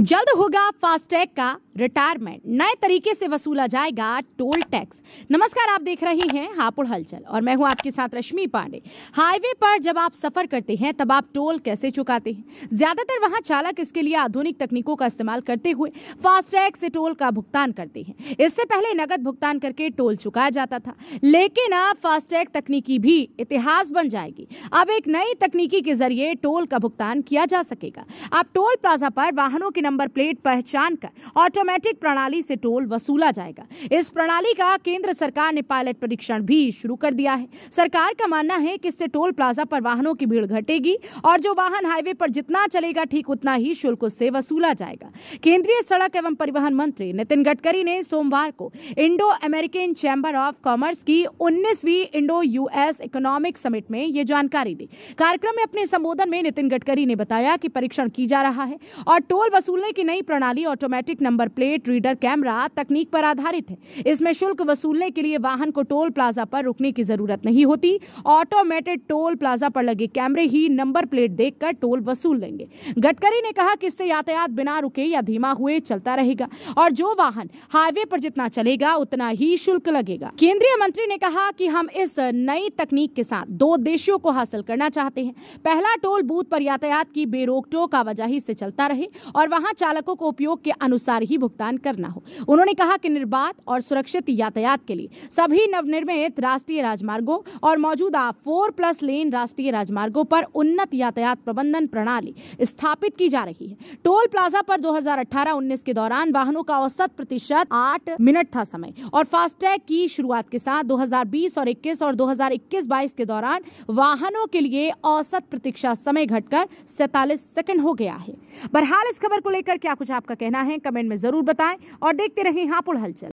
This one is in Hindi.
जल्द होगा फास्टैग का रिटायरमेंट नए तरीके से वसूला जाएगा टोल टैक्स नमस्कार आप देख रहे हैं हापुड़ हलचल और मैं हूं आपके साथ रश्मि पांडे हाईवे पर जब आप सफर करते हैं तब आप टोल कैसे चुकाते हैं ज्यादातर वहां चालक इसके लिए आधुनिक तकनीकों का इस्तेमाल करते हुए फास्टैग से टोल का भुगतान करते हैं इससे पहले नगद भुगतान करके टोल चुकाया जाता था लेकिन अब फास्टैग तकनीकी भी इतिहास बन जाएगी अब एक नई तकनीकी के जरिए टोल का भुगतान किया जा सकेगा अब टोल प्लाजा पर वाहनों के की नंबर प्लेट पहचान कर ऑटोमेटिक प्रणाली से टोल वसूला जाएगा इस प्रणाली का केंद्र सरकार ने पायलट परीक्षण भी शुरू कर दिया है सरकार का मानना है कि इससे टोल प्लाजा पर वाहनों की भीड़ घटेगी और जो वाहन हाईवे पर जितना चलेगा ठीक उतना ही शुल्क उससे वसूला जाएगा केंद्रीय सड़क एवं परिवहन मंत्री नितिन गडकरी ने सोमवार को Indo American chamber of commerce की 19वीं इंडो यूएस इकोनॉमिक समिट में ये जानकारी दी कार्यक्रम में अपने संबोधन में नितिन गडकरी ने बताया कि परीक्षण की जा रहा है और टोल वसूल वसूलने की नई प्रणाली automatic number plate reader camera तकनीक पर आधारित है इसमें शुल्क वसूलने के लिए वाहन को टोल प्लाजा पर रुकने की जरूरत नहीं होती ऑटोमेटेड टोल प्लाजा पर लगे कैमरे ही नंबर प्लेट देखकर टोल वसूल लेंगे गडकरी ने कहा कि इससे यातायात बिना रुके या धीमा हुए चलता रहेगा और जो वाहन हाईवे पर जितना चलेगा उतना ही शुल्क लगेगा केंद्रीय मंत्री ने कहा कि हम इस नई तकनीक के साथ दो देशों को हासिल करना चाहते हैं पहला टोल बूथ पर यातायात की बेरोक टोक आवाजाही से चलता रहे और वहां वाहन चालकों को उपयोग के अनुसार ही भुगतान करना हो उन्होंने कहा कि निर्बाध और सुरक्षित यातायात के लिए सभी नवनिर्मित राष्ट्रीय राजमार्गों और मौजूदा फोर प्लस लेन राष्ट्रीय राजमार्गों पर उन्नत यातायात प्रबंधन प्रणाली स्थापित की जा रही है टोल प्लाजा पर 2018-19 के दौरान वाहनों का औसत प्रतिशत आठ मिनट था समय और फास्टैग की शुरुआत के साथ 2020 और 21 और 2021-22 के दौरान वाहनों के लिए औसत प्रतीक्षा समय घटकर सैतालीस सेकंड हो गया है बहरहाल इस खबर को लेकर क्या कुछ आपका कहना है कमेंट में जरूर बताएं और देखते रहें हापुड़ हलचल